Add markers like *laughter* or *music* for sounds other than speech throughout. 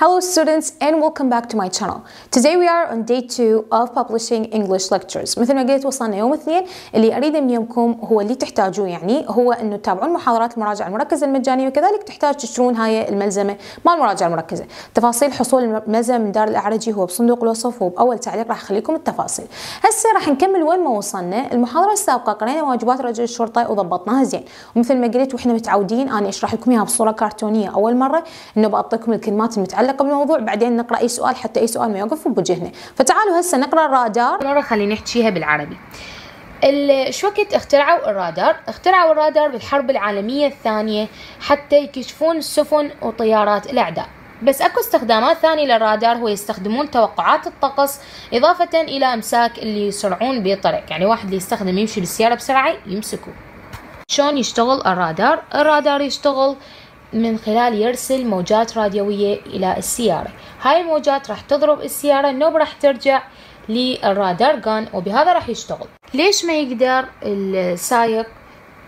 Hello students and welcome back to my channel. Today we are on day 2 of publishing English lectures. مثل ما قلت وصلنا يوم اثنين اللي اريده من يومكم هو اللي تحتاجوه يعني هو انه تتابعون محاضرات المراجعة المركزة المجانية وكذلك تحتاج تشترون هاي الملزمة مال المراجعة المركزة. تفاصيل حصول الملزمة من دار الاعرجي هو بصندوق الوصف وباول تعليق راح اخليكم التفاصيل. هسه راح نكمل وين ما وصلنا. المحاضرة السابقة قرينا واجبات رجل الشرطة وضبطناها زين. ومثل ما قلت واحنا متعودين انا اشرح لكم اياها بصورة كرتونية اول مرة انه بعطيكم الكلمات المتعلقة اتعلق بالموضوع بعدين نقرا اي سؤال حتى اي سؤال ما يوقف بوجهنا فتعالوا هسه نقرا الرادار مره خلينا نحكيها بالعربي شو وقت اخترعوا الرادار؟ اخترعوا الرادار بالحرب العالمية الثانية حتى يكشفون سفن وطيارات الأعداء بس اكو استخدامات ثانية للرادار هو يستخدمون توقعات الطقس إضافة إلى إمساك اللي يسرعون بطريق يعني واحد اللي يستخدم يمشي بالسيارة بسرعة يمسكه شلون يشتغل الرادار؟ الرادار يشتغل من خلال يرسل موجات راديوية إلى السيارة هاي الموجات راح تضرب السيارة النوب راح ترجع للرادار جان وبهذا راح يشتغل ليش ما يقدر السائق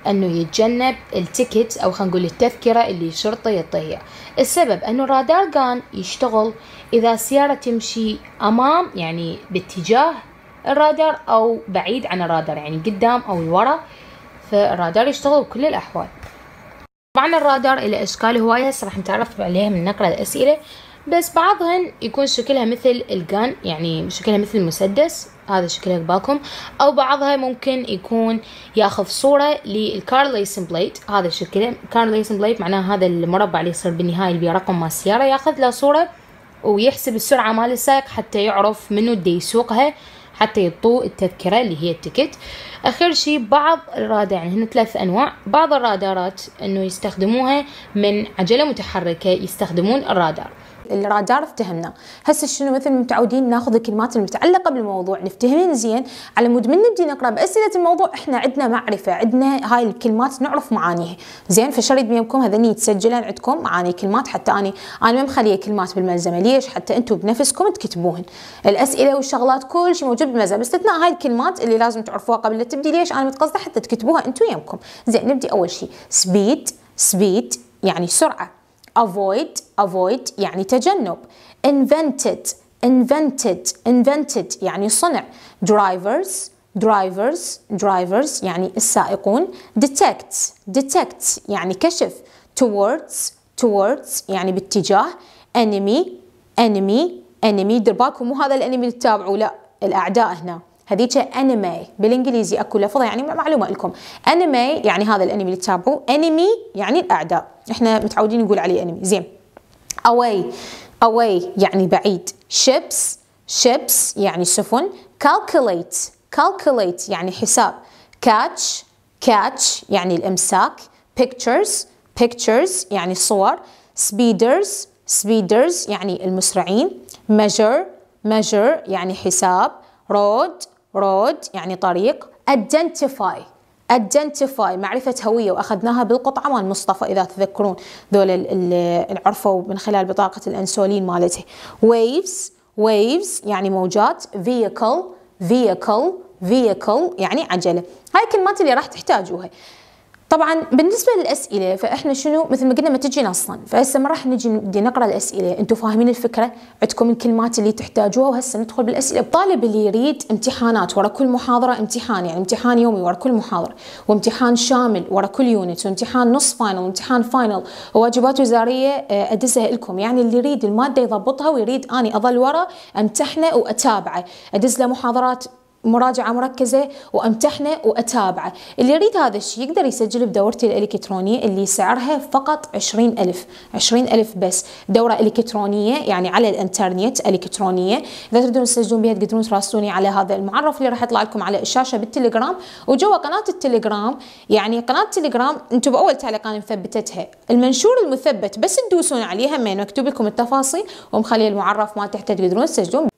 انه يتجنب التيكت او خلينا نقول التذكره اللي الشرطه يعطيها السبب انه الرادار كان يشتغل اذا السياره تمشي امام يعني باتجاه الرادار او بعيد عن الرادار يعني قدام او لورا فالرادار يشتغل بكل الاحوال طبعا الرادار إلى أشكال هواية هسه راح نتعرف عليها من نقرأ الأسئلة بس بعضهن يكون شكلها مثل الجان يعني شكلها مثل المسدس هذا شكلها ببالكم أو بعضها ممكن يكون ياخذ صورة للكارليسن بليت هذا شكله كارليسن بليت معناه هذا المربع اللي يصير بالنهاية اللي رقم مال السيارة ياخذ له صورة ويحسب السرعة مال السائق حتى يعرف منو دي يسوقها حتى يطو التذكرة اللي هي التيكت آخر شيء بعض الرادع يعني هنا ثلاث أنواع بعض الرادارات أنه يستخدموها من عجلة متحركة يستخدمون الرادار الرادار افتهمنا هسه شنو مثل متعودين ناخذ الكلمات المتعلقه بالموضوع نفتهمين زين على مود من نبدي نقرا باسئله الموضوع احنا عندنا معرفه عندنا هاي الكلمات نعرف معانيها زين فشريد بيمكم هذني يتسجلن عندكم معاني كلمات حتى اني انا ما مخليه كلمات بالملزمه ليش حتى انتم بنفسكم تكتبوهن الاسئله والشغلات كل شيء موجود بالملزمه باستثناء هاي الكلمات اللي لازم تعرفوها قبل لا تبدي ليش انا متقصده حتى تكتبوها انتم يمكم زين نبدي اول شيء سبيد سبيد يعني سرعه avoid avoid يعني تجنب invented invented invented يعني صنع drivers drivers drivers يعني السائقون detect detect يعني كشف towards towards يعني باتجاه enemy enemy enemy دير بالكم مو هذا الانمي اللي تتابعوه لا الاعداء هنا هذيك انمي بالانجليزي اكو لفظه يعني معلومه لكم انمي يعني هذا الانمي اللي تتابعوه انمي يعني الاعداء احنا متعودين نقول عليه انمي زين اواي اواي يعني بعيد شيبس شيبس يعني سفن كالكوليت كالكوليت يعني حساب كاتش كاتش يعني الامساك بيكتشرز بيكتشرز يعني صور سبيدرز سبيدرز يعني المسرعين measure measure يعني حساب road رود يعني طريق identify identify معرفة هوية وأخذناها بالقطعة مال مصطفى إذا تذكرون ذول عرفوا من خلال بطاقة الأنسولين مالته ويفز ويفز يعني موجات vehicle vehicle vehicle يعني عجلة هاي الكلمات اللي راح تحتاجوها طبعا بالنسبه للاسئله فاحنا شنو مثل ما قلنا ما تجينا اصلا فهسه ما راح نجي بدي نقرا الاسئله انتم فاهمين الفكره عندكم الكلمات اللي تحتاجوها وهسه ندخل بالاسئله الطالب اللي يريد امتحانات ورا كل محاضره امتحان يعني امتحان يومي ورا كل محاضره وامتحان شامل ورا كل يونت وامتحان نص فاينل وامتحان فاينل وواجبات وزاريه آه، ادزها لكم يعني اللي يريد الماده يضبطها ويريد اني اظل ورا امتحنه واتابعه ادز له محاضرات مراجعة مركزة وامتحنه واتابعه اللي يريد هذا الشيء يقدر يسجل بدورتي الإلكترونية اللي سعرها فقط عشرين ألف عشرين ألف بس دورة إلكترونية يعني على الانترنت إلكترونية إذا تريدون تسجلون بها تقدرون تراسلوني على هذا المعرف اللي راح يطلع لكم على الشاشة بالتليجرام وجوا قناة التليجرام يعني قناة التليجرام انتم بأول تعليق أنا مثبتتها المنشور المثبت بس تدوسون عليه همين مكتوب لكم التفاصيل ومخلي المعرف ما تحت تقدرون تسجلون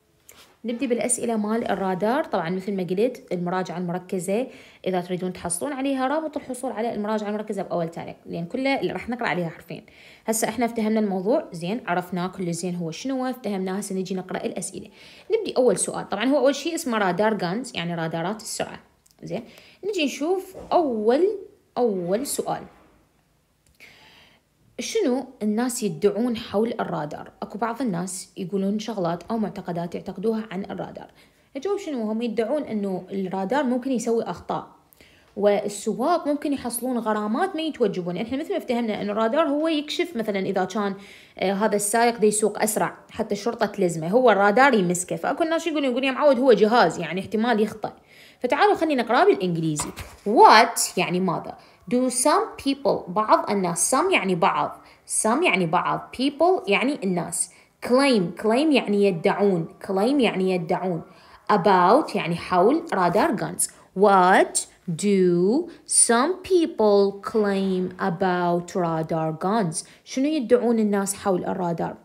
نبدي بالأسئلة مال الرادار طبعا مثل ما قلت المراجعة المركزة إذا تريدون تحصلون عليها رابط الحصول على المراجعة المركزة بأول تاريخ لأن كلها اللي راح نقرأ عليها حرفين هسا إحنا افتهمنا الموضوع زين عرفنا كل زين هو شنو افتهمناه هسه نجي نقرأ الأسئلة نبدي أول سؤال طبعا هو أول شيء اسمه رادار جانز يعني رادارات السرعة زين نجي نشوف أول أول سؤال شنو الناس يدعون حول الرادار اكو بعض الناس يقولون شغلات او معتقدات يعتقدوها عن الرادار الجواب شنو هم يدعون انه الرادار ممكن يسوي اخطاء والسواق ممكن يحصلون غرامات ما يتوجبون يعني احنا مثل ما افتهمنا انه الرادار هو يكشف مثلا اذا كان آه هذا السائق دي يسوق اسرع حتى الشرطه تلزمه هو الرادار يمسكه فاكو الناس يقولون يقولون يا معود هو جهاز يعني احتمال يخطئ فتعالوا خلينا نقراه بالانجليزي وات يعني ماذا do some people بعض الناس some يعني بعض some يعني بعض people يعني الناس claim claim يعني يدعون claim يعني يدعون about يعني حول radar guns what do some people claim about radar guns شنو يدعون الناس حول الرادار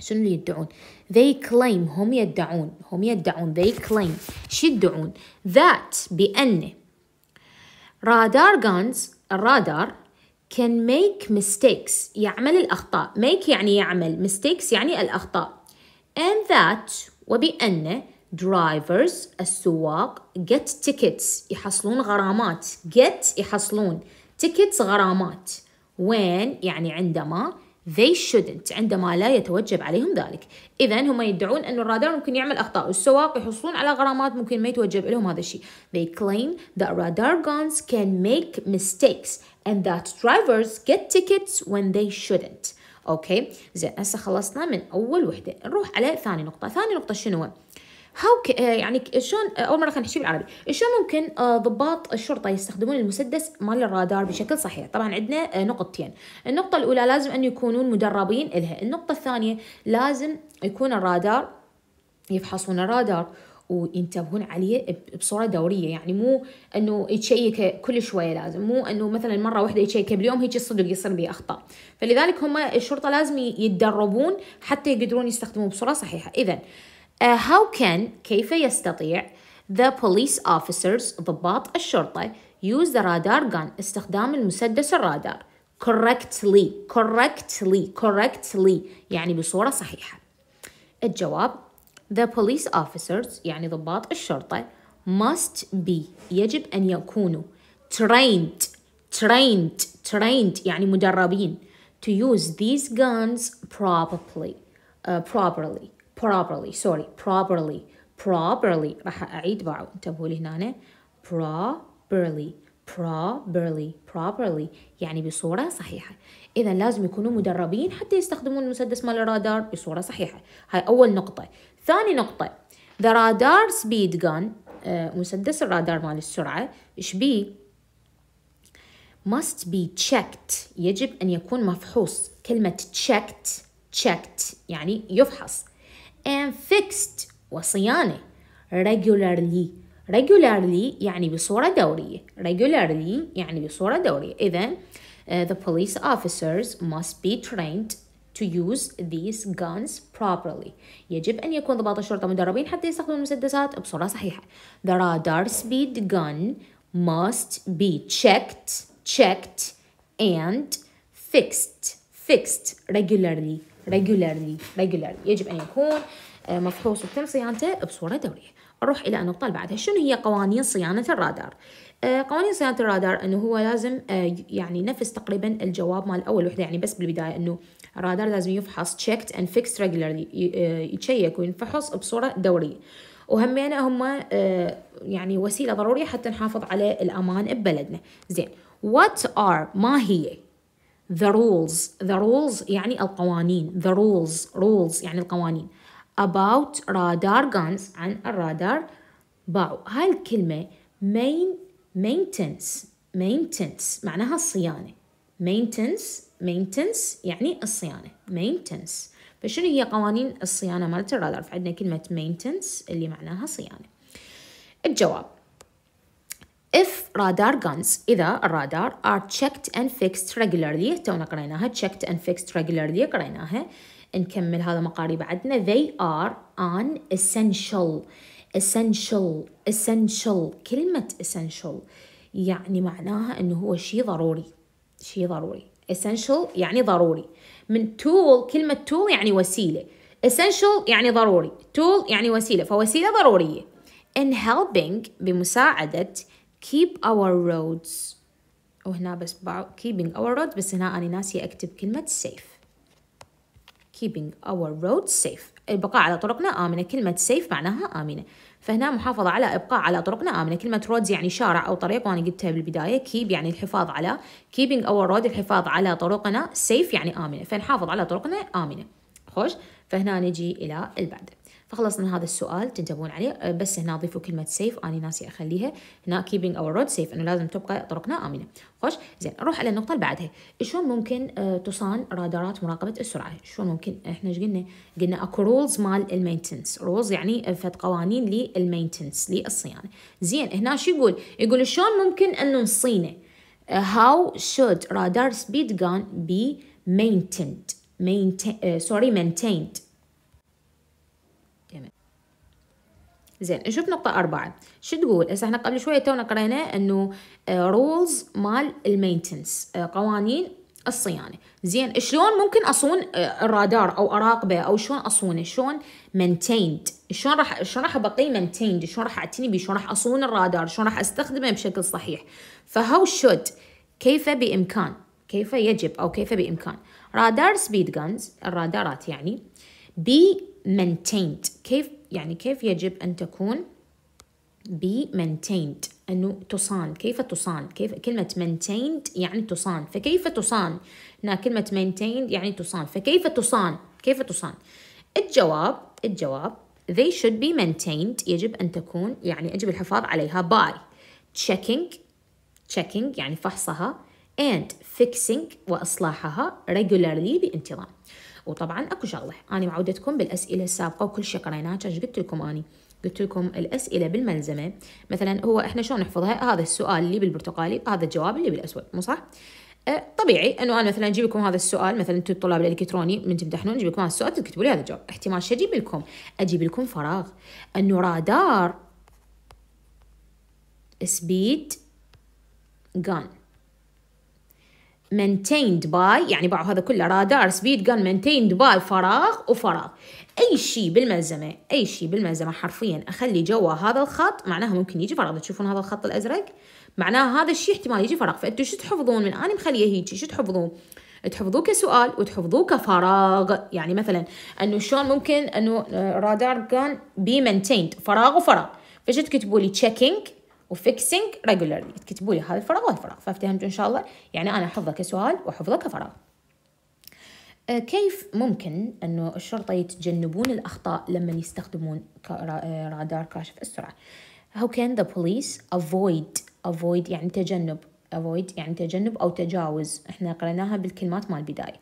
شنو اللي يدعون they claim هم يدعون هم يدعون they claim شو يدعون that بأنه رادار جانز الرادار can make mistakes يعمل الأخطاء make يعني يعمل mistakes يعني الأخطاء and that وبأن drivers السواق get tickets يحصلون غرامات get يحصلون tickets غرامات when يعني عندما they shouldn't عندما لا يتوجب عليهم ذلك اذا هم يدعون أن الرادار ممكن يعمل اخطاء والسواق يحصلون على غرامات ممكن ما يتوجب لهم هذا الشيء they claim that radar guns can make mistakes and that drivers get tickets when they shouldn't اوكي زين هسه خلصنا من اول وحده نروح على ثاني نقطه ثاني نقطه شنو هاو آه، يعني شلون آه، اول مره خلينا نحكي بالعربي شلون ممكن آه، ضباط الشرطه يستخدمون المسدس مال الرادار بشكل صحيح طبعا عندنا نقطتين النقطه الاولى لازم ان يكونون مدربين لها النقطه الثانيه لازم يكون الرادار يفحصون الرادار وينتبهون عليه بصوره دوريه يعني مو انه يتشيك كل شويه لازم مو انه مثلا مره واحده يتشيك باليوم هيك الصدق يصير به اخطاء فلذلك هم الشرطه لازم يتدربون حتى يقدرون يستخدمون بصوره صحيحه اذا Uh, how can كيف يستطيع the police officers ضباط الشرطة use the radar gun استخدام المسدس الرادار correctly correctly correctly يعني بصورة صحيحة الجواب the police officers يعني ضباط الشرطة must be يجب أن يكونوا trained trained trained يعني مدربين to use these guns properly uh, properly properly sorry properly properly راح أعيد بعض انتبهوا لي هنا properly properly properly يعني بصورة صحيحة إذا لازم يكونوا مدربين حتى يستخدمون المسدس مال الرادار بصورة صحيحة هاي أول نقطة ثاني نقطة the radar speed gun آه، مسدس الرادار مال السرعة إيش بي must be checked يجب أن يكون مفحوص كلمة checked checked يعني يفحص and fixed وصيانة regularly regularly يعني بصورة دورية regularly يعني بصورة دورية إذا uh, the police officers must be trained to use these guns properly يجب أن يكون ضباط الشرطة مدربين حتى يستخدموا المسدسات بصورة صحيحة the radar speed gun must be checked checked and fixed fixed regularly regularly regularly يجب أن يكون آه، مفحوص وتم صيانته بصورة دورية نروح إلى النقطة اللي بعدها شنو هي قوانين صيانة الرادار آه، قوانين صيانة الرادار أنه هو لازم آه، يعني نفس تقريبا الجواب مال أول وحدة يعني بس بالبداية أنه الرادار لازم يفحص checked and fixed regularly يتشيك وينفحص بصورة دورية وهمين هم يعني وسيلة ضرورية حتى نحافظ على الأمان ببلدنا زين وات ار ما هي the rules the rules يعني القوانين the rules rules يعني القوانين about radar guns عن الرادار باو هاي الكلمة main maintenance maintenance معناها الصيانة maintenance maintenance يعني الصيانة maintenance فشنو هي قوانين الصيانة مالت الرادار فعندنا كلمة maintenance اللي معناها صيانة الجواب if radar guns إذا الرادار are checked and fixed regularly تونا قريناها checked and fixed regularly قريناها نكمل هذا مقاري بعدنا they are an essential essential essential كلمة essential يعني معناها أنه هو شيء ضروري شيء ضروري essential يعني ضروري من tool كلمة tool يعني وسيلة essential يعني ضروري tool يعني وسيلة فوسيلة ضرورية in helping بمساعدة keep our roads وهنا بس keeping our roads بس هنا أنا ناسية أكتب كلمة safe keeping our roads safe البقاء على طرقنا آمنة كلمة safe معناها آمنة فهنا محافظة على إبقاء على طرقنا آمنة كلمة roads يعني شارع أو طريق وأنا قلتها بالبداية keep يعني الحفاظ على keeping our road الحفاظ على طرقنا safe يعني آمنة فنحافظ على طرقنا آمنة خوش فهنا نجي إلى البعد فخلصنا هذا السؤال تنتبهون عليه أه، بس هنا ضيفوا كلمه سيف انا ناسي اخليها هنا keeping our road safe انه لازم تبقى طرقنا امنه خوش زين نروح على النقطه اللي بعدها شلون ممكن أه، تصان رادارات مراقبه السرعه شلون ممكن احنا ايش قلنا قلنا اكو رولز مال المينتنس رولز يعني فد قوانين للمينتنس للصيانه زين هنا شو يقول يقول شلون ممكن انه نصينه أه، how should radar speed gun be maintained maintain sorry maintained زين نشوف نقطة أربعة شو تقول هسه احنا قبل شوية تونا قرينا انه رولز آه، مال المينتنس آه، قوانين الصيانة زين شلون ممكن أصون آه، الرادار أو أراقبه أو شلون أصونه شلون مينتيند شلون راح شلون راح أبقيه مينتيند شلون راح أعتني به شلون راح أصون الرادار شلون راح أستخدمه بشكل صحيح فهو شود كيف بإمكان كيف يجب أو كيف بإمكان رادار سبيد جانز الرادارات يعني بي مينتيند كيف يعني كيف يجب أن تكون be maintained أنه تصان كيف تصان كيف كلمة maintained يعني تصان فكيف تصان هنا كلمة maintained يعني تصان فكيف تصان كيف تصان الجواب الجواب they should be maintained يجب أن تكون يعني يجب الحفاظ عليها by checking checking يعني فحصها and fixing وإصلاحها regularly بانتظام وطبعا اكو شغله انا معودتكم بالاسئله السابقه وكل شيء قريناه ايش قلت لكم اني قلت لكم الاسئله بالملزمه مثلا هو احنا شلون نحفظها هذا السؤال اللي بالبرتقالي هذا الجواب اللي بالاسود مو صح أه، طبيعي انه انا مثلا اجيب لكم هذا السؤال مثلا انتم الطلاب الالكتروني من تمتحنون اجيب لكم هذا السؤال تكتبوا لي هذا الجواب احتمال شو اجيب لكم؟ اجيب لكم فراغ انه رادار سبيد جان maintained by يعني باعوا هذا كله رادار سبيد جان maintained by فراغ وفراغ اي شيء بالملزمه اي شيء بالملزمه حرفيا اخلي جوا هذا الخط معناها ممكن يجي فراغ تشوفون هذا الخط الازرق معناها هذا الشيء احتمال يجي فراغ فانتم شو تحفظون من انا مخليه هيك شو تحفظون تحفظوه كسؤال وتحفظوه كفراغ يعني مثلا انه شلون ممكن انه رادار كان بي مينتيند فراغ وفراغ فشو تكتبوا لي checking وفيكسينج ريجولرلي تكتبوا لي هذا الفراغ الفراغ فافتهمتوا ان شاء الله يعني انا احفظه كسؤال واحفظه كفراغ أه، كيف ممكن انه الشرطه يتجنبون الاخطاء لما يستخدمون أه، رادار كاشف السرعه how can the police avoid avoid يعني تجنب avoid يعني تجنب او تجاوز احنا قرناها بالكلمات مال البدايه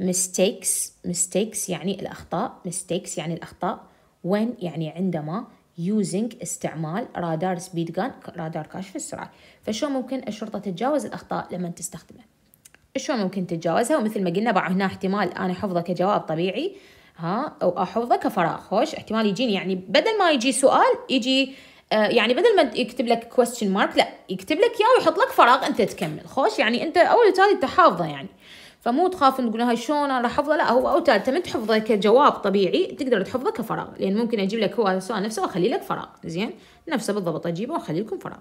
mistakes mistakes يعني الاخطاء mistakes يعني الاخطاء when يعني عندما يوزنج استعمال رادار سبيد جان رادار كاشف السرعة فشلون ممكن الشرطة تتجاوز الأخطاء لما تستخدمه شلون ممكن تتجاوزها ومثل ما قلنا بعد هنا احتمال أنا حفظه كجواب طبيعي ها أو أحفظه كفراغ خوش احتمال يجيني يعني بدل ما يجي سؤال يجي آه، يعني بدل ما يكتب لك question مارك لا يكتب لك اياه ويحط لك فراغ انت تكمل خوش يعني انت اول تالي انت حافظه يعني فمو تخاف ان تقول هاي شلون انا راح لا هو او انت ما تحفظه كجواب طبيعي تقدر تحفظه كفراغ لان ممكن اجيب لك هو السؤال نفسه واخلي لك فراغ زين نفسه بالضبط اجيبه واخلي لكم فراغ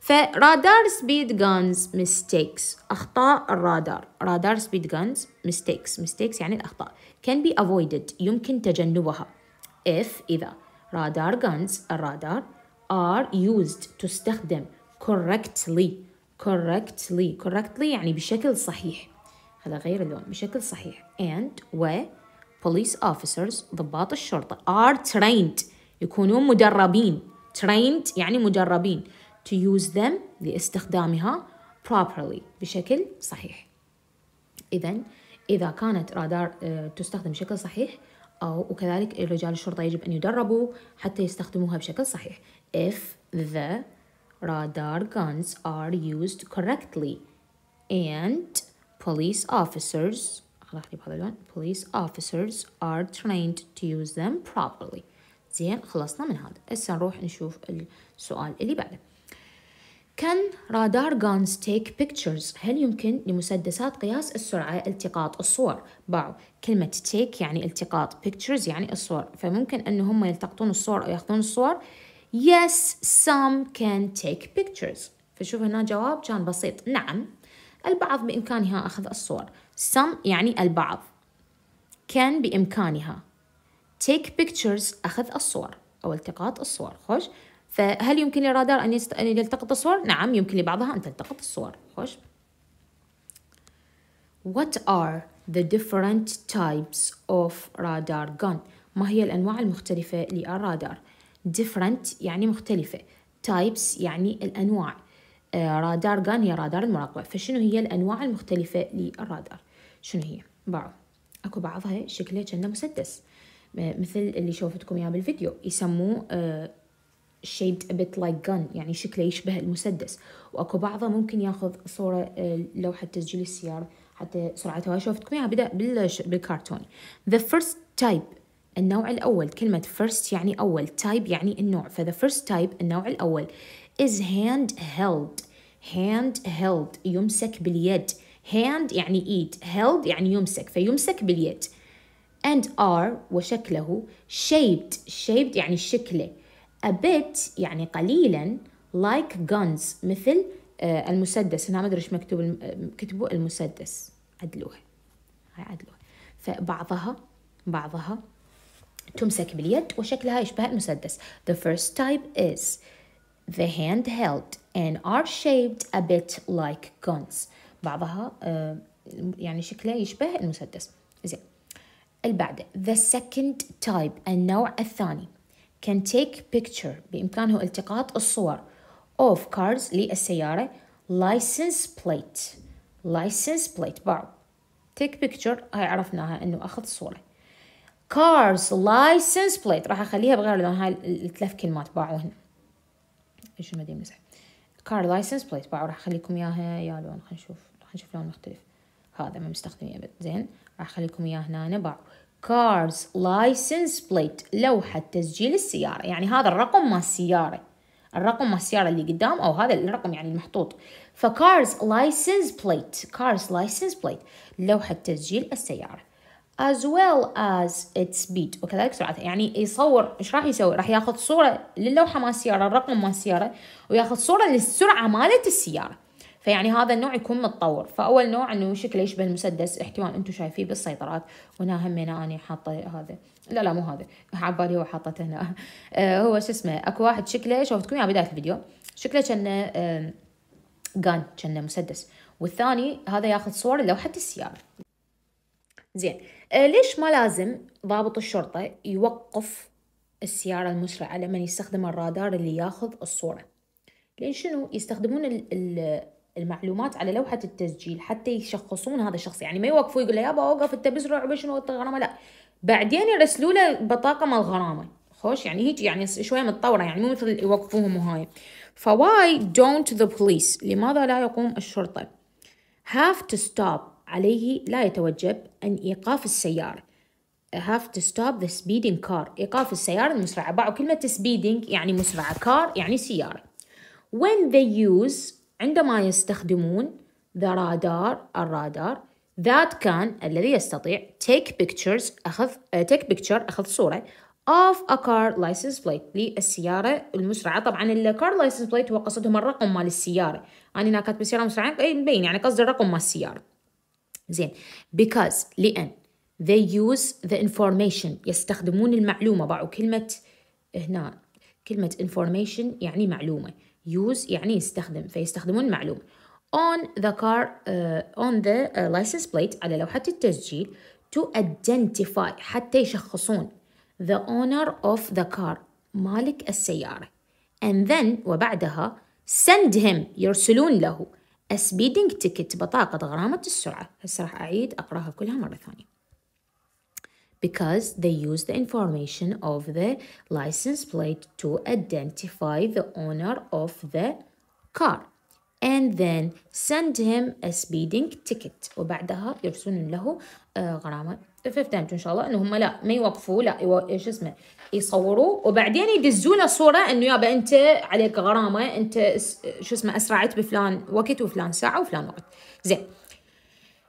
فرادار سبيد جانز ميستيكس اخطاء الرادار رادار سبيد جانز ميستيكس ميستيكس يعني الاخطاء can be avoided يمكن تجنبها if اذا رادار جانز الرادار are used تستخدم correctly correctly correctly يعني بشكل صحيح على غير اللون بشكل صحيح and و police officers ضباط الشرطة are trained يكونون مدربين trained يعني مدربين to use them لاستخدامها properly بشكل صحيح إذا إذا كانت رادار آه، تستخدم بشكل صحيح أو وكذلك رجال الشرطة يجب أن يدربوا حتى يستخدموها بشكل صحيح if the radar guns are used correctly and police officers police officers are trained to use them properly زين خلصنا من هذا هسه نروح نشوف السؤال اللي بعده can radar guns take pictures هل يمكن لمسدسات قياس السرعة التقاط الصور باعوا كلمة take يعني التقاط pictures يعني الصور فممكن أن هم يلتقطون الصور أو يأخذون الصور yes some can take pictures فشوف هنا جواب كان بسيط نعم البعض بإمكانها أخذ الصور some يعني البعض can بإمكانها take pictures أخذ الصور أو التقاط الصور خوش فهل يمكن للرادار أن, أن يلتقط الصور؟ نعم يمكن لبعضها أن تلتقط الصور خوش What are the different types of radar gun؟ ما هي الأنواع المختلفة للرادار؟ different يعني مختلفة types يعني الأنواع رادار جان هي رادار المراقبة فشنو هي الأنواع المختلفة للرادار شنو هي بعض أكو بعضها شكله كأنه مسدس مثل اللي شوفتكم إياه بالفيديو يسموه آه، shaped a bit like gun يعني شكله يشبه المسدس وأكو بعضها ممكن ياخذ صورة آه، لوحة تسجيل السيارة حتى سرعتها شوفتكم اياها بدا بالكرتون the first type النوع الاول كلمه first يعني اول type يعني النوع فذا first type النوع الاول is hand held hand held يمسك باليد hand يعني eat held يعني يمسك فيمسك باليد and are وشكله shaped shaped يعني شكله a bit يعني قليلا like guns مثل آه، المسدس انا ما ادري ايش مكتوب آه، كتبوا المسدس عدلوها هاي عدلوها فبعضها بعضها تمسك باليد وشكلها يشبه المسدس the first type is the handheld and are shaped a bit like guns بعضها آه، يعني شكله يشبه المسدس زين البعد the second type النوع الثاني can take picture بإمكانه التقاط الصور of cars للسيارة license plate license plate بعض take picture هاي عرفناها إنه أخذ صورة cars license plate راح أخليها بغير لون هاي الثلاث كلمات هنا ايش المدينه بنمسح كار لايسنس بليت باعوا راح اخليكم اياها يا لون خلينا نشوف خلينا نشوف لون مختلف هذا ما مستخدمه ابد زين راح اخليكم اياه هنا باعوا كارز لايسنس بليت لوحة تسجيل السيارة يعني هذا الرقم مال السيارة الرقم مال السيارة اللي قدام أو هذا الرقم يعني المحطوط فكارز لايسنس بليت كارز لايسنس بليت لوحة تسجيل السيارة as well as its speed وكذلك سرعتها يعني يصور ايش راح يسوي راح ياخذ صوره للوحه مال السياره الرقم مال السياره وياخذ صوره للسرعه مالت السياره فيعني هذا النوع يكون متطور فاول نوع انه شكله يشبه المسدس احتمال انتم شايفيه بالسيطرات وهنا همنا اني حاطه هذا لا لا مو هذا عبالي هو حاطته هنا *laughs* آه هو شو اسمه اكو واحد شكله شوفتكم اياه بدايه الفيديو شكله كانه آه جان كانه مسدس والثاني هذا ياخذ صور لوحه السياره زين آه، ليش ما لازم ضابط الشرطة يوقف السيارة المسرعة لمن يستخدم الرادار اللي ياخذ الصورة لأن شنو يستخدمون المعلومات على لوحة التسجيل حتى يشخصون هذا الشخص يعني ما يوقفوا يقول له يابا اوقف انت بسرعة وشنو شنو الغرامة لا بعدين يرسلوا له بطاقة مال الغرامة خوش يعني هيك يعني شوية متطورة يعني مو مثل يوقفوهم وهاي فواي دونت ذا بوليس لماذا لا يقوم الشرطة have to stop عليه لا يتوجب أن إيقاف السيارة I have to stop the speeding car إيقاف السيارة المسرعة باعوا كلمة speeding يعني مسرعة car يعني سيارة when they use عندما يستخدمون the radar الرادار that can الذي يستطيع take pictures أخذ take picture أخذ صورة of a car license plate للسيارة المسرعة طبعا car license plate هو قصدهم الرقم مال السيارة أنا هنا كاتبة سيارة مسرعة إيه، مبين يعني قصدي الرقم مال السيارة زين because لأن they use the information يستخدمون المعلومة باعوا كلمة هنا كلمة information يعني معلومة use يعني يستخدم فيستخدمون المعلومة on the car uh, on the uh, license plate على لوحة التسجيل to identify حتى يشخصون the owner of the car مالك السيارة and then وبعدها send him يرسلون له speeding ticket بطاقة غرامة السرعة هسه راح أعيد أقراها كلها مرة ثانية because they use the information of the license plate to identify the owner of the car and then send him a speeding ticket وبعدها يرسلون له آه، غرامة ففهمتوا إن شاء الله إنه هم لا ما يوقفوا لا إيش اسمه يصوروه وبعدين يدزوا له صورة إنه يابا أنت عليك غرامة أنت شو اسمه أسرعت بفلان وقت وفلان ساعة وفلان وقت زين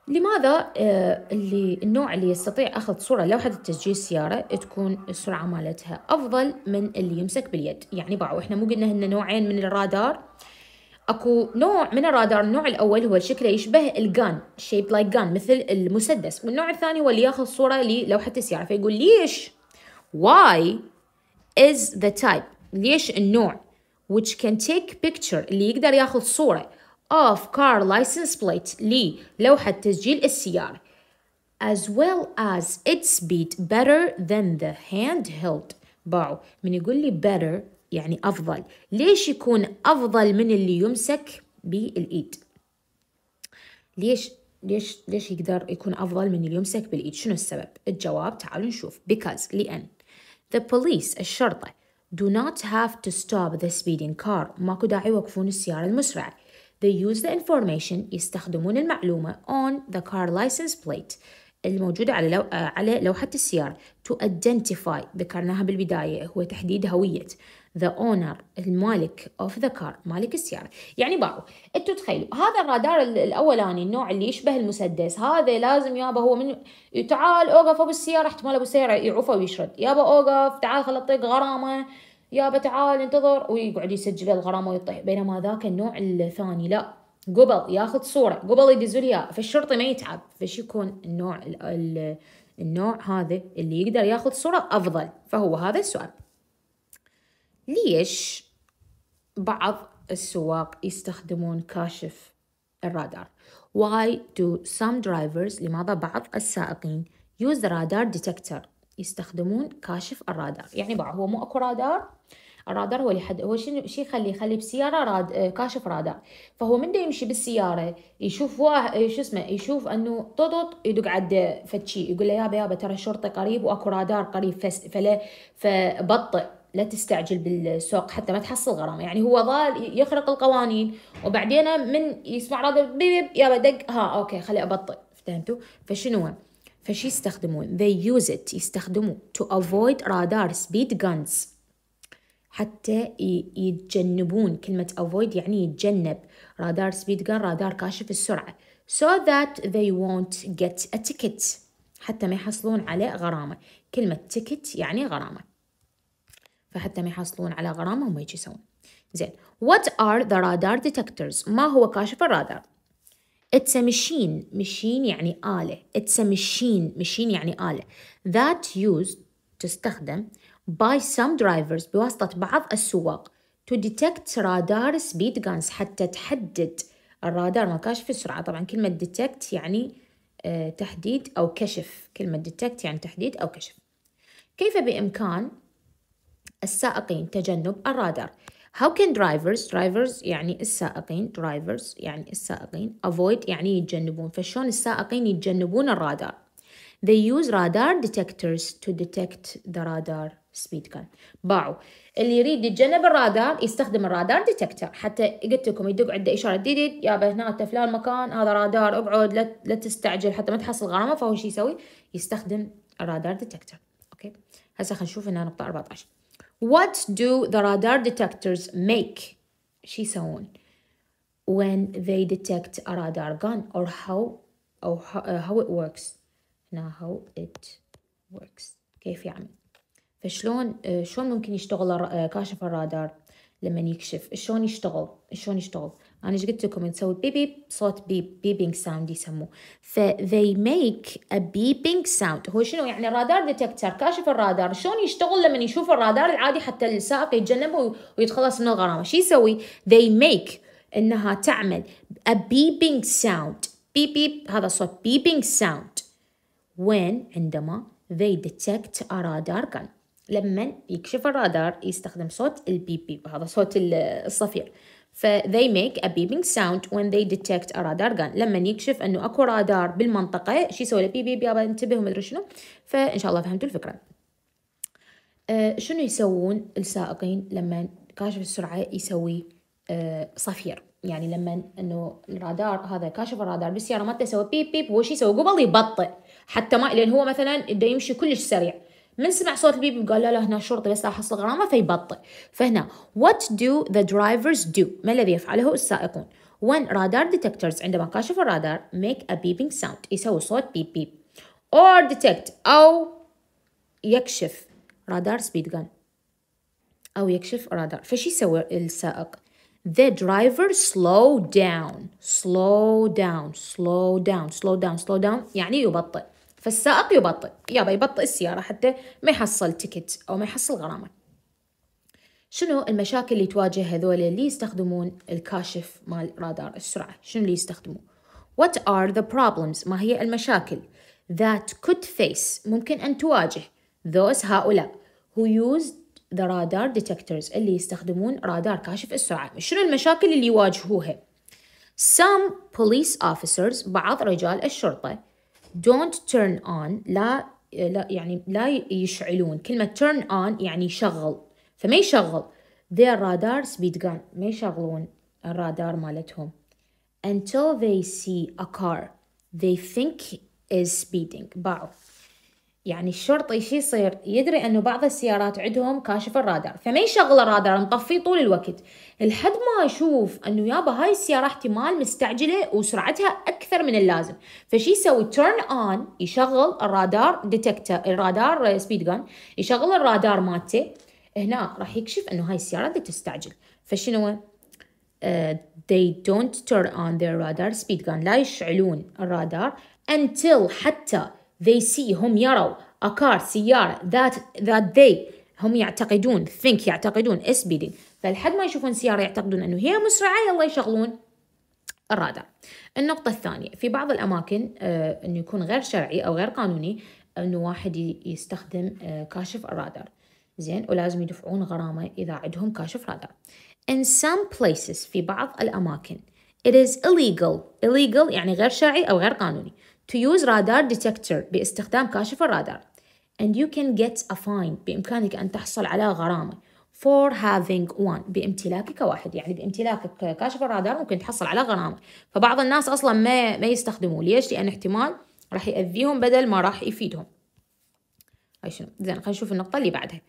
لماذا آه، اللي النوع اللي يستطيع أخذ صورة لوحة تسجيل السيارة تكون السرعة مالتها أفضل من اللي يمسك باليد يعني باعوا إحنا مو قلنا إن نوعين من الرادار اكو نوع من الرادار النوع الاول هو شكله يشبه الجان شيب لايك جان مثل المسدس والنوع الثاني هو اللي ياخذ صوره للوحه السياره فيقول ليش why is the type ليش النوع which can take picture اللي يقدر ياخذ صوره of car license plate للوحه تسجيل السياره as well as its speed better than the handheld باعوا من يقول لي better يعني أفضل ليش يكون أفضل من اللي يمسك بالإيد ليش ليش ليش يقدر يكون أفضل من اللي يمسك بالإيد شنو السبب الجواب تعالوا نشوف because لأن the police الشرطة do not have to stop the speeding car ماكو داعي يوقفون السيارة المسرعة they use the information يستخدمون المعلومة on the car license plate الموجودة على لو... على لوحة السيارة to identify ذكرناها بالبداية هو تحديد هوية the owner المالك اوف ذا كار مالك السياره يعني باعوا انتوا تخيلوا هذا الرادار الاولاني النوع اللي يشبه المسدس هذا لازم يابا هو من تعال اوقف ابو السياره احتمال ابو السياره يعوفه ويشرد يابا اوقف تعال خل اطيق غرامه يابا تعال انتظر ويقعد يسجل الغرامه ويطيح بينما ذاك النوع الثاني لا قبل ياخذ صوره قبل يدزوا لي فالشرطي ما يتعب فش يكون النوع ال ال النوع هذا اللي يقدر ياخذ صوره افضل فهو هذا السؤال ليش بعض السواق يستخدمون كاشف الرادار why do some drivers لماذا بعض السائقين use radar detector يستخدمون كاشف الرادار يعني بعض هو مو اكو رادار الرادار هو اللي حد هو شنو شي يخليه يخلي بسياره راد آه، كاشف رادار فهو من ده يمشي بالسياره يشوف واحد آه، شو اسمه يشوف انه طوطط يدق عد فتشي يقول له يابا يابا ترى الشرطه قريب واكو رادار قريب فلا فبطئ لا تستعجل بالسوق حتى ما تحصل غرامه يعني هو ظال يخرق القوانين وبعدين من يسمع رادر بيب يا بدق ها اوكي خلي ابطئ فهمتوا فشنو فشي يستخدمون they use it يستخدموا to avoid radar speed guns حتى يتجنبون كلمة avoid يعني يتجنب رادار سبيد جان رادار كاشف السرعة so that they won't get a ticket حتى ما يحصلون على غرامة كلمة ticket يعني غرامة فحتى ما يحصلون على غرامة هم يجي يسوون زين what are the radar detectors ما هو كاشف الرادار It's a machine machine يعني آلة It's a machine machine يعني آلة that used تستخدم by some drivers بواسطة بعض السواق to detect radar speed guns حتى تحدد الرادار ما كاشف السرعة طبعا كلمة detect يعني آه، تحديد أو كشف كلمة detect يعني تحديد أو كشف كيف بإمكان السائقين تجنب الرادار How can drivers drivers يعني السائقين drivers يعني السائقين avoid يعني يتجنبون فشون السائقين يتجنبون الرادار They use radar detectors to detect the radar speed gun باعوا اللي يريد يتجنب الرادار يستخدم الرادار ديتكتر حتى قلت لكم يدق عنده إشارة ديديد يا هنا فلان مكان هذا رادار ابعد لا, لا تستعجل حتى ما تحصل غرامة فهو شو يسوي يستخدم الرادار ديتكتر أوكي هسه خلينا نشوف هنا نقطة 14 What do the radar detectors make? She يسوون when they detect a radar gun or how or how, uh, how it works Now how it works كيف يعمل فشلون شلون ممكن يشتغل كاشف الرادار لما يكشف شلون يشتغل شلون يشتغل انا ايش قلت لكم نسوي بيب بيب صوت بيب بيبينج ساوند يسموه ف they make a beeping sound هو شنو يعني رادار ديتكتر كاشف الرادار شلون يشتغل لما يشوف الرادار العادي حتى السائق يتجنبه ويتخلص من الغرامه شو يسوي they make انها تعمل a beeping sound بيب بيب هذا صوت beeping sound when عندما they detect a radar gun لما يكشف الرادار يستخدم صوت البيب بيب هذا صوت الصفير ف they make a beeping sound when they detect a radar gun لما يكشف انه اكو رادار بالمنطقه شي يسوي له بيب بيب يابا انتبه ومدري شنو فان شاء الله فهمتوا الفكره أه شنو يسوون السائقين لما كاشف السرعه يسوي أه صفير يعني لما انه الرادار هذا كاشف الرادار بالسياره مالته تسوي بيب بيب هو شي يسوي قبل يبطئ حتى ما لان هو مثلا بده يمشي كلش سريع من سمع صوت البيب قال لا لا هنا الشرطي بس احصل غرامه فيبطئ فهنا what do the drivers do ما الذي يفعله السائقون when radar detectors عندما كاشف الرادار make a beeping sound يسوي صوت بيب بيب or detect أو يكشف رادار سبيد جان أو يكشف رادار فش يسوي السائق The driver slow down slow down slow down slow down slow down يعني يبطئ فالسائق يبطئ يابا يبطئ السيارة حتى ما يحصل تيكت أو ما يحصل غرامة شنو المشاكل اللي تواجه هذول اللي يستخدمون الكاشف مال رادار السرعة شنو اللي يستخدموه What are the problems ما هي المشاكل that could face ممكن أن تواجه those هؤلاء who used the radar detectors اللي يستخدمون رادار كاشف السرعة شنو المشاكل اللي يواجهوها Some police officers بعض رجال الشرطة don't turn on لا لا يعني لا يشعلون كلمة turn on يعني يشغل فما يشغل their radar speed gun ما يشغلون الرادار مالتهم until they see a car they think is speeding باعوا يعني الشرطي شي يصير يدري انه بعض السيارات عندهم كاشف الرادار فما يشغل الرادار مطفيه طول الوقت لحد ما يشوف انه يابا هاي السياره احتمال مستعجله وسرعتها اكثر من اللازم فشي يسوي تيرن اون يشغل الرادار ديتكتر الرادار سبيد جان يشغل الرادار مالته هنا راح يكشف انه هاي السياره دي تستعجل فشنو uh, they don't turn on their radar speed gun لا يشعلون الرادار until حتى they see هم يروا a car سيارة that that they هم يعتقدون think يعتقدون بي speeding فلحد ما يشوفون سيارة يعتقدون انه هي مسرعة يلا يشغلون الرادع النقطة الثانية في بعض الأماكن آه، أنه يكون غير شرعي أو غير قانوني أنه واحد يستخدم آه، كاشف الرادار زين ولازم يدفعون غرامة إذا عندهم كاشف رادار in some places في بعض الأماكن it is illegal illegal يعني غير شرعي أو غير قانوني to use radar detector باستخدام كاشف الرادار and you can get a fine بإمكانك أن تحصل على غرامة for having one بامتلاكك واحد يعني بامتلاكك كاشف الرادار ممكن تحصل على غرامة فبعض الناس أصلا ما ما يستخدموه ليش؟ لأن احتمال راح يأذيهم بدل ما راح يفيدهم هاي شنو زين خلينا نشوف النقطة اللي بعدها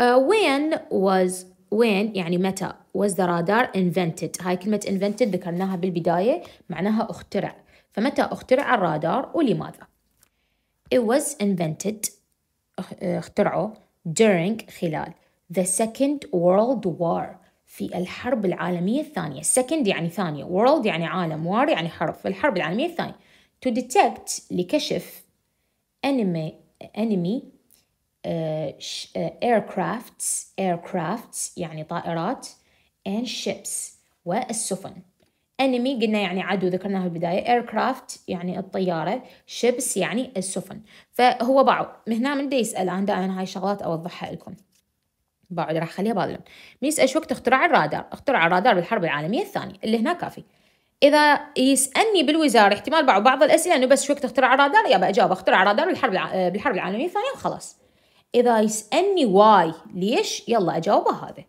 uh, when was when يعني متى was the radar invented هاي كلمة invented ذكرناها بالبداية معناها اخترع فمتى اخترع الرادار ولماذا it was invented اخترعه during خلال the Second World War في الحرب العالمية الثانية second يعني ثانية world يعني عالم war يعني حرب في الحرب العالمية الثانية to detect لكشف enemy enemy uh, uh, aircrafts aircrafts يعني طائرات and ships والسفن enemy قلنا يعني عدو ذكرناه في البداية aircraft يعني الطيارة ships يعني السفن فهو بعض مهنا هنا من دي يسأل عن دائما هاي الشغلات أوضحها لكم بعد راح اخليها بعدين ميس وقت اختراع الرادار اخترع الرادار بالحرب العالميه الثانيه اللي هنا كافي اذا يسالني بالوزاره احتمال بعض بعض الاسئله انه بس شو وقت اختراع الرادار يابا اجاوب اختراع الرادار بالحرب الع... آه، بالحرب العالميه الثانيه وخلاص اذا يسالني واي ليش يلا اجاوبه هذا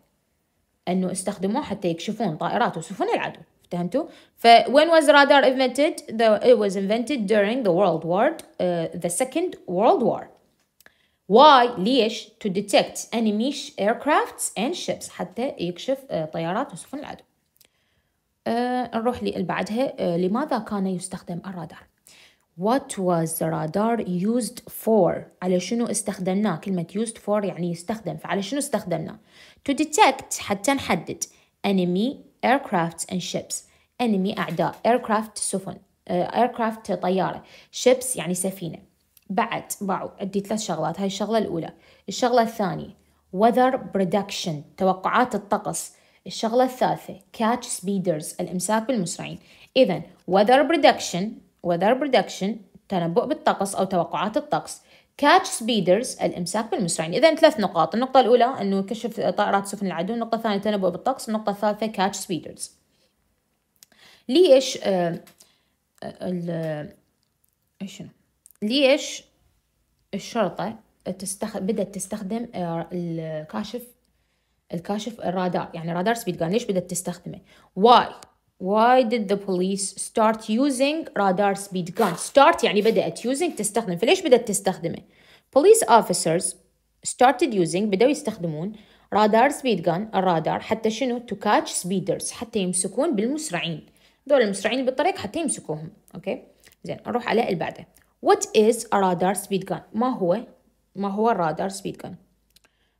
انه استخدموه حتى يكشفون طائرات وسفن العدو فهمتوا فوين واز رادار invented the, it was invented during the world war uh, the second world war why ليش to detect enemy aircrafts and ships حتى يكشف آه، طيارات وسفن العدو آه، نروح لبعدها آه، لماذا كان يستخدم الرادار What was the radar used for على شنو استخدمناه كلمة used for يعني يستخدم فعلى شنو استخدمناه to detect حتى نحدد enemy aircrafts and ships enemy أعداء aircraft سفن aircraft طيارة ships يعني سفينة بعد باعوا ادي ثلاث شغلات هاي الشغله الاولى الشغله الثانيه weather production توقعات الطقس الشغله الثالثه catch speeders الامساك بالمسرعين اذا weather production weather production تنبؤ بالطقس او توقعات الطقس كاتش سبيدرز الامساك بالمسرعين اذا ثلاث نقاط النقطه الاولى انه كشف طائرات سفن العدو النقطه الثانيه تنبؤ بالطقس النقطه الثالثه كاتش سبيدرز ليش آه, آه، ال ايش آه، شنو ليش الشرطة تستخ... بدأت تستخدم آه، الكاشف الكاشف الرادار يعني رادار سبيد جان ليش بدأت تستخدمه why why did the police start using radar speed gun start يعني بدأت using تستخدم فليش بدأت تستخدمه police officers started using بدأوا يستخدمون رادار سبيد جان الرادار حتى شنو to catch speeders حتى يمسكون بالمسرعين دول المسرعين بالطريق حتى يمسكوهم اوكي زين نروح على اللي بعده What is a radar speed gun ما هو ما هو الرادار سبيد جن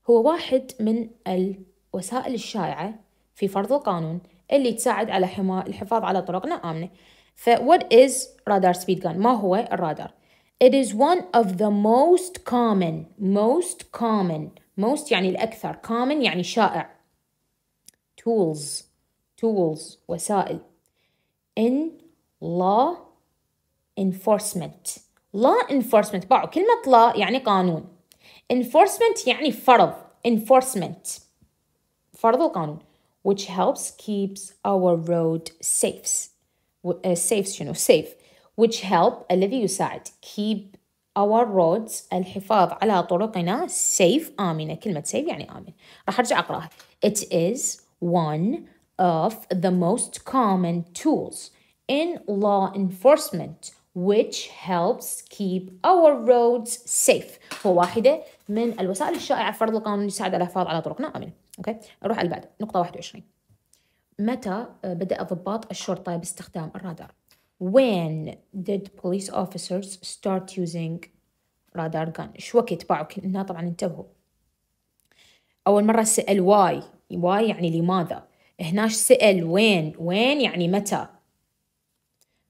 هو واحد من الوسائل الشائعة في فرض القانون اللي تساعد على حماية الحفاظ على طرقنا آمنة ف what is radar speed gun ما هو الرادار It is one of the most common most common most يعني الأكثر common يعني شائع tools tools وسائل in law enforcement law enforcement باعوا كلمة law يعني قانون enforcement يعني فرض enforcement فرض القانون which helps keeps our road safe uh, you know, safe which help الذي يساعد keep our roads الحفاظ على طرقنا safe آمنة كلمة safe يعني آمن رح أرجع أقراها it is one of the most common tools in law enforcement which helps keep our roads safe هو واحدة من الوسائل الشائعة فرض القانون يساعد على الحفاظ على طرقنا آمنة أوكي نروح على اللي بعده نقطة 21 متى آه، بدأ ضباط الشرطة باستخدام الرادار when did police officers start using radar gun شو وقت باعوا كنا طبعا انتبهوا أول مرة سأل why why يعني لماذا هناش سأل وين وين يعني متى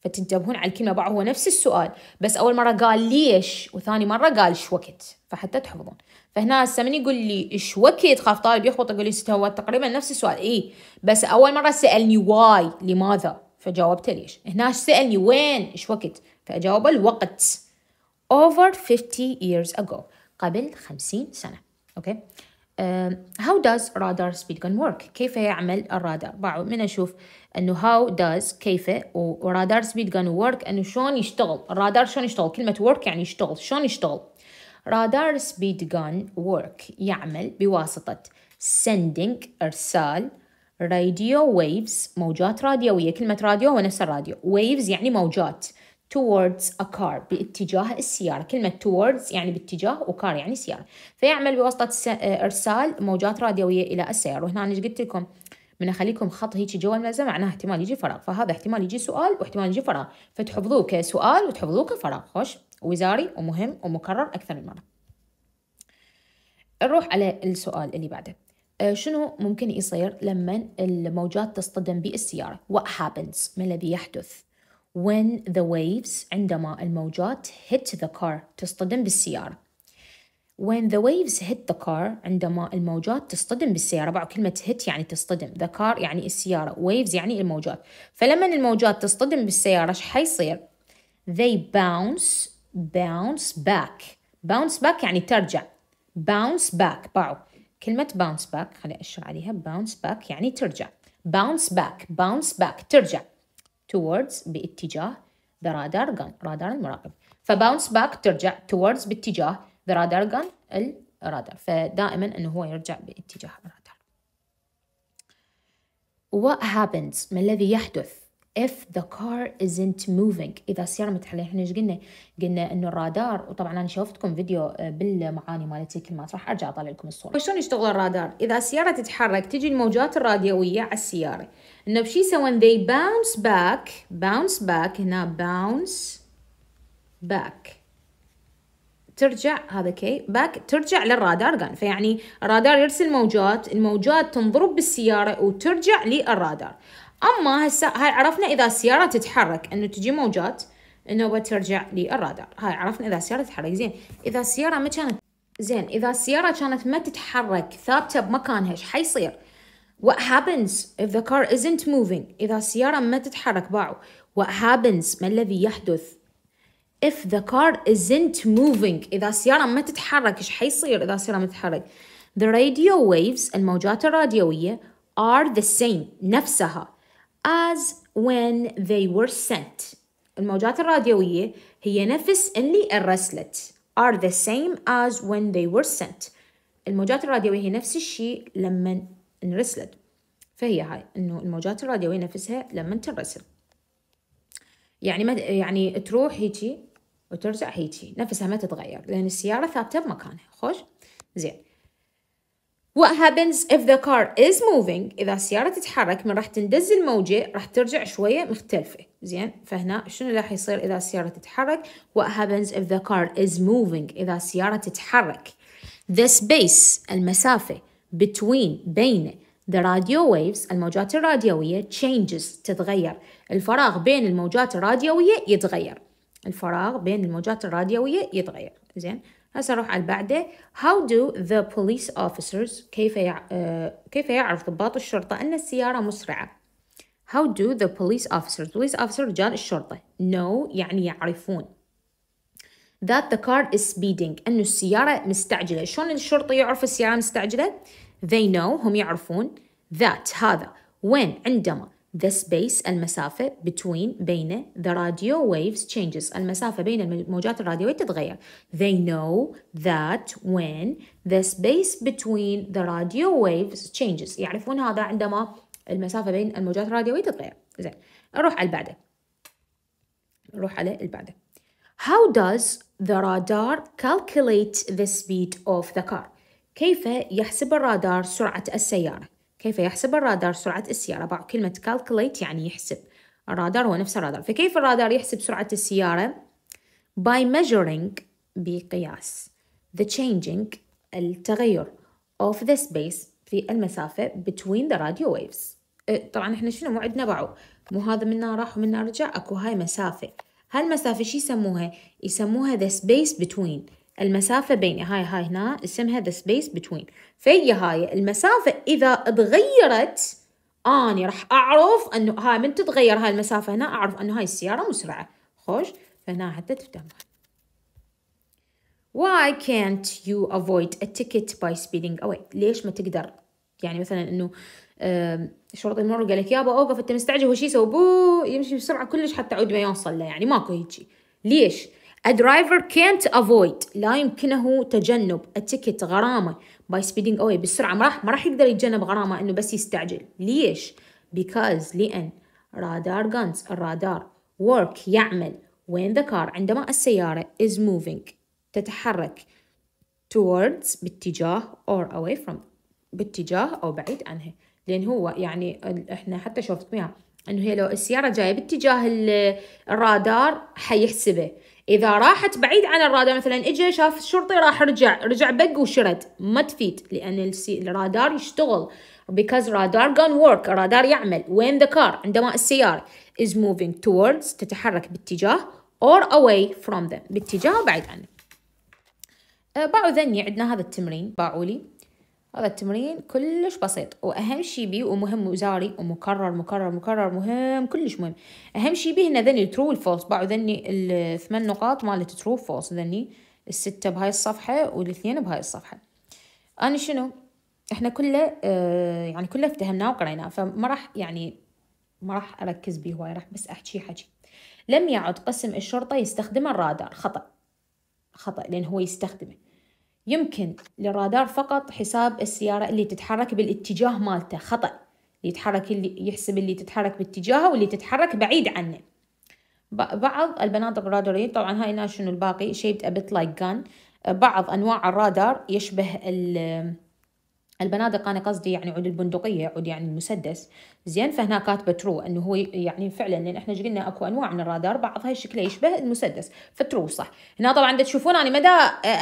فتنتبهون على الكلمه بعض هو نفس السؤال بس اول مره قال ليش وثاني مره قال شو وقت فحتى تحفظون فهنا هسه من يقول لي ايش وقت خاف طالب يخبط يقول لي هو تقريبا نفس السؤال اي بس اول مره سالني واي لماذا فجاوبته ليش هنا سالني وين ايش وقت فاجاوب الوقت over 50 years ago قبل 50 سنه اوكي هاو داز رادار سبيد جن ورك كيف يعمل الرادار باعوا من اشوف انه هاو داز كيف ورادار سبيد جن ورك انه شلون يشتغل الرادار شلون يشتغل كلمه ورك يعني يشتغل شلون يشتغل رادار سبيد جن ورك يعمل بواسطه سندينج ارسال راديو ويفز موجات راديويه كلمه راديو هو نفس الراديو ويفز يعني موجات towards a car باتجاه السيارة كلمة towards يعني باتجاه وكار يعني سيارة فيعمل بواسطة آه، إرسال موجات راديوية إلى السيارة وهنا أنا قلت لكم من أخليكم خط هيك جوا الملزمة معناها احتمال يجي فراغ فهذا احتمال يجي سؤال واحتمال يجي فراغ فتحفظوه كسؤال وتحفظوه كفراغ خوش وزاري ومهم ومكرر أكثر من مرة نروح على السؤال اللي بعده آه، شنو ممكن يصير لما الموجات تصطدم بالسيارة what happens ما الذي يحدث when the waves عندما الموجات hit the car تصطدم بالسيارة when the waves hit the car عندما الموجات تصطدم بالسيارة بعض كلمة hit يعني تصطدم the car يعني السيارة waves يعني الموجات فلما الموجات تصطدم بالسيارة ايش حيصير they bounce bounce back bounce back يعني ترجع bounce back باعوا كلمة bounce back خلي أشر عليها bounce back يعني ترجع bounce back bounce back ترجع towards باتجاه the radar gun رادار المراقب فباونس باك ترجع towards باتجاه the radar gun الرادار فدائما انه هو يرجع باتجاه الرادار what happens ما الذي يحدث if the car isn't moving اذا السياره متحركه احنا ايش قلنا قلنا انه الرادار وطبعا انا شوفتكم فيديو بالمعاني مالت الكلمات راح ارجع اطلع لكم الصوره شلون يشتغل الرادار اذا السياره تتحرك تجي الموجات الراديويه على السياره انه بشي when they bounce back bounce back هنا bounce back ترجع هذا كي باك ترجع للرادار جان فيعني الرادار يرسل موجات الموجات تنضرب بالسيارة وترجع للرادار أما هسه هاي عرفنا إذا السيارة تتحرك إنه تجي موجات انه بترجع للرادار هاي عرفنا إذا السيارة تتحرك زين إذا السيارة ما كانت زين إذا السيارة كانت ما تتحرك ثابتة بمكانها ايش حيصير؟ What happens if the car isn't moving? إذا السيارة ما تتحرك باعوا. What happens ما الذي يحدث؟ If the car isn't moving إذا السيارة ما تتحرك إيش حيصير إذا السيارة ما تتحرك؟ The radio waves الموجات الراديوية are the same نفسها as when they were sent الموجات الراديوية هي نفس اللي ارسلت are the same as when they were sent الموجات الراديوية هي نفس الشيء لما انرسلت فهي هاي انه الموجات الراديويه نفسها لما تنرسل يعني ما يعني تروح هيجي وترجع هيجي نفسها ما تتغير لان السياره ثابته بمكانها خوش زين What happens if the car is moving إذا السيارة تتحرك من راح تندز الموجة راح ترجع شوية مختلفة زين فهنا شنو راح يصير إذا السيارة تتحرك What happens if the car is moving إذا السيارة تتحرك The space المسافة between بين the radio waves الموجات الراديوية changes تتغير الفراغ بين الموجات الراديوية يتغير الفراغ بين الموجات الراديوية يتغير زين هسه اروح على بعده how do the police officers كيف يع... آه، كيف يعرف ضباط الشرطة أن السيارة مسرعة how do the police officers police officer رجال الشرطة know يعني يعرفون that the car is speeding أنه السيارة مستعجلة شلون الشرطي يعرف السيارة مستعجلة they know هم يعرفون that هذا when عندما the space المسافة between بين the radio waves changes المسافة بين الموجات الراديوية تتغير they know that when the space between the radio waves changes يعرفون هذا عندما المسافة بين الموجات الراديوية تتغير زين نروح على اللي بعده نروح على اللي بعده How does the radar calculate the speed of the car? كيف يحسب الرادار سرعة السيارة؟ كيف يحسب الرادار سرعة السيارة؟ بعض كلمة calculate يعني يحسب الرادار هو نفس الرادار فكيف الرادار يحسب سرعة السيارة؟ by measuring بقياس the changing التغير of the space في المسافة between the radio waves إيه، طبعا احنا شنو موعدنا بعو مو هذا منا راح ومنا رجع اكو هاي مسافة هالمسافة شو يسموها يسموها the space between المسافة بين هاي هاي هنا اسمها the space between فهي هاي المسافة إذا تغيرت أني راح أعرف أنه هاي من تتغير هاي المسافة هنا أعرف أنه هاي السيارة مسرعة خوش فهنا حتى تفتهم Why can't you avoid a ticket by speeding away ليش ما تقدر يعني مثلا أنه شرطي المرور قال لك يابا اوقف انت مستعجل هو شي يسوي بو يمشي بسرعه كلش حتى عود ما يوصل له يعني ماكو هيجي ليش؟ A driver can't avoid لا يمكنه تجنب التيكت غرامة by speeding away بالسرعة ما راح ما راح يقدر يتجنب غرامة انه بس يستعجل ليش؟ because لأن رادار guns الرادار work يعمل when the car عندما السيارة is moving تتحرك towards باتجاه or away from باتجاه أو بعيد عنها لأن هو يعني إحنا حتى مياه إنه هي لو السيارة جاية باتجاه الرادار حيحسبه إذا راحت بعيد عن الرادار مثلا اجى شاف الشرطي راح رجع رجع بق وشرد ما تفيد لأن الرادار يشتغل because radar gun work الرادار يعمل when the car عندما السيارة is moving towards تتحرك باتجاه or away from them باتجاه بعيد عنه أه، باعوا ذني عندنا هذا التمرين باعوا لي هذا التمرين كلش بسيط واهم شي بيه ومهم وزاري ومكرر مكرر مكرر مهم كلش مهم اهم شي بيه ان ذني الترو والفولس بعد ذني الثمان نقاط مالت ترو فولس ذني الستة بهاي الصفحة والاثنين بهاي الصفحة انا شنو احنا كله آه، يعني كله افتهمناه وقريناه فما راح يعني ما راح اركز بيه هواي راح بس احكي حكي لم يعد قسم الشرطة يستخدم الرادار خطأ خطأ لأن هو يستخدمه يمكن للرادار فقط حساب السيارة اللي تتحرك بالاتجاه مالته خطأ اللي يتحرك اللي يحسب اللي تتحرك باتجاهه واللي تتحرك بعيد عنه بعض البنادق الرادارية طبعا هاي ناشونال الباقي شيبت ابت لايك جان بعض انواع الرادار يشبه ال البنادق انا قصدي يعني عود البندقيه عود يعني المسدس زين فهنا كاتبه ترو انه هو يعني فعلا لان احنا قلنا اكو انواع من الرادار بعضها شكله يشبه المسدس فترو صح هنا طبعا تشوفون انا ما دا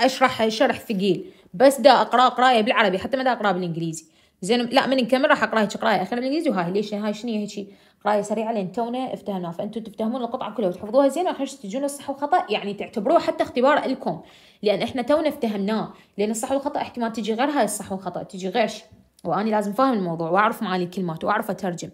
اشرح شرح ثقيل بس دا اقرا قرايه بالعربي حتى ما دا اقرا بالانجليزي زين لا من نكمل راح اقرا هيك قرايه اخر بالانجليزي وهاي ليش هاي شنو هيك رأي سريعه لين تونا افتهمناه فانتم تفتهمون القطعه كلها وتحفظوها زين راح تجون الصح والخطا يعني تعتبروه حتى اختبار لكم لان احنا تونا افتهمناه لان الصح والخطا احتمال تجي غير هاي الصح والخطا تجي غيرش واني لازم فاهم الموضوع واعرف معاني الكلمات واعرف اترجم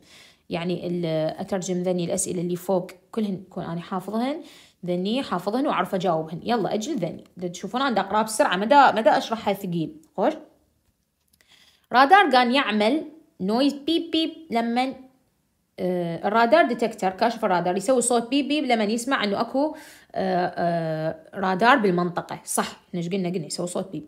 يعني اترجم ذني الاسئله اللي فوق كلهن كون انا حافظهن ذني حافظهن واعرف اجاوبهن يلا اجل ذني تشوفون عند أقراب بسرعه مدى مدى اشرحها ثقيل خوش رادار كان يعمل نويز بيب بيب لما آه، الرادار ديتكتر كاشف الرادار يسوي صوت بيب بيب لما يسمع انه اكو آه، آه، رادار بالمنطقه صح احنا ايش قلنا قلنا يسوي صوت بيب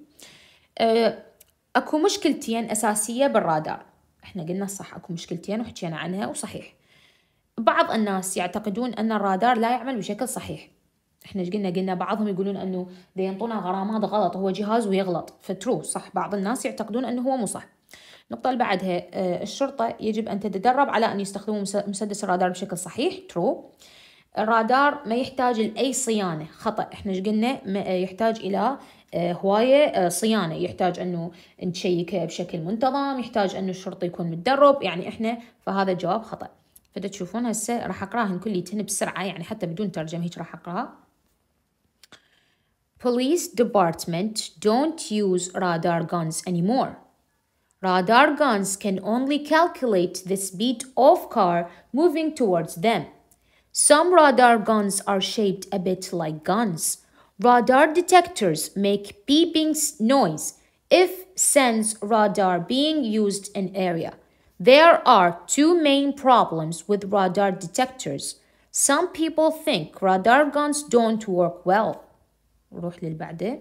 اكو مشكلتين اساسيه بالرادار احنا قلنا صح اكو مشكلتين وحكينا عنها وصحيح بعض الناس يعتقدون ان الرادار لا يعمل بشكل صحيح احنا ايش قلنا قلنا بعضهم يقولون انه ينطونا غرامات غلط هو جهاز ويغلط فترو صح بعض الناس يعتقدون انه هو مو صح النقطة اللي بعدها آه، الشرطة يجب أن تتدرب على أن يستخدموا مسدس الرادار بشكل صحيح ترو الرادار ما يحتاج لأي صيانة خطأ إحنا قلنا آه، يحتاج إلى آه، هواية صيانة يحتاج أنه نشيكه بشكل منتظم يحتاج أنه الشرطي يكون متدرب يعني إحنا فهذا الجواب خطأ فده تشوفون هسه راح أقراهن كليتهن بسرعة يعني حتى بدون ترجمة هيك راح أقراها Police department don't use radar guns anymore Radar guns can only calculate the speed of car moving towards them. Some radar guns are shaped a bit like guns. Radar detectors make beeping noise if sense radar being used in area. There are two main problems with radar detectors. Some people think radar guns don't work well. للبعده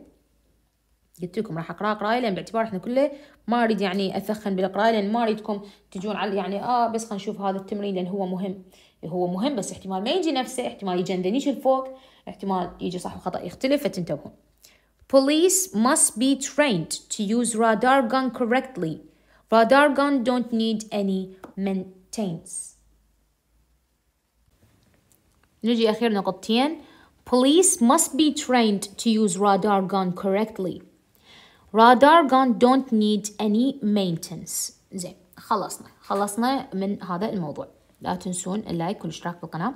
قلت لكم راح اقرا قرايه لان باعتبار احنا كله ما اريد يعني اثخن بالقرايه لان ما اريدكم تجون على يعني اه بس خلينا نشوف هذا التمرين لان هو مهم هو مهم بس احتمال ما يجي نفسه احتمال يجي يجندنيش الفوق احتمال يجي صح وخطا يختلف فتنتبهون Police must be trained to use radar gun correctly. Radar gun don't need any maintenance. نجي أخير نقطتين. Police must be trained to use radar gun correctly. رادار جان دونت نيد اني مينتنس زين خلصنا خلصنا من هذا الموضوع لا تنسون اللايك والاشتراك بالقناه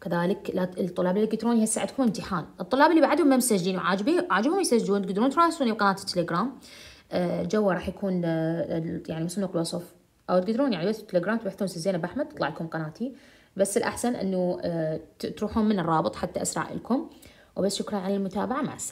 كذلك الطلاب الالكتروني هسه عندكم امتحان الطلاب اللي بعدهم ما مسجلين وعاجبهم يسجلون تقدرون تراسلوني بقناه التليجرام آه، جوا راح يكون آه، يعني مصنف الوصف او تقدرون يعني بس التليجرام تبحثون زينب احمد تطلع لكم قناتي بس الاحسن انه آه، تروحون من الرابط حتى اسرع لكم وبس شكرا على المتابعه مع السلامه